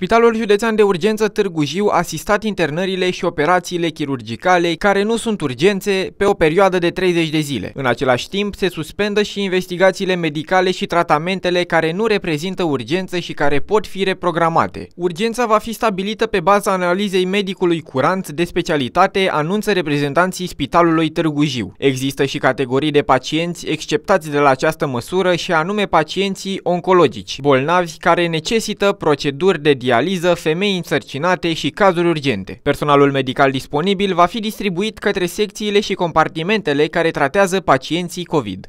Spitalul Județean de Urgență Târgu Jiu a asistat internările și operațiile chirurgicale care nu sunt urgențe pe o perioadă de 30 de zile. În același timp, se suspendă și investigațiile medicale și tratamentele care nu reprezintă urgență și care pot fi reprogramate. Urgența va fi stabilită pe baza analizei medicului curant de specialitate, anunță reprezentanții Spitalului Târgu Jiu. Există și categorii de pacienți exceptați de la această măsură și anume pacienții oncologici, bolnavi care necesită proceduri de diagnostic dializă, femei însărcinate și cazuri urgente. Personalul medical disponibil va fi distribuit către secțiile și compartimentele care tratează pacienții COVID.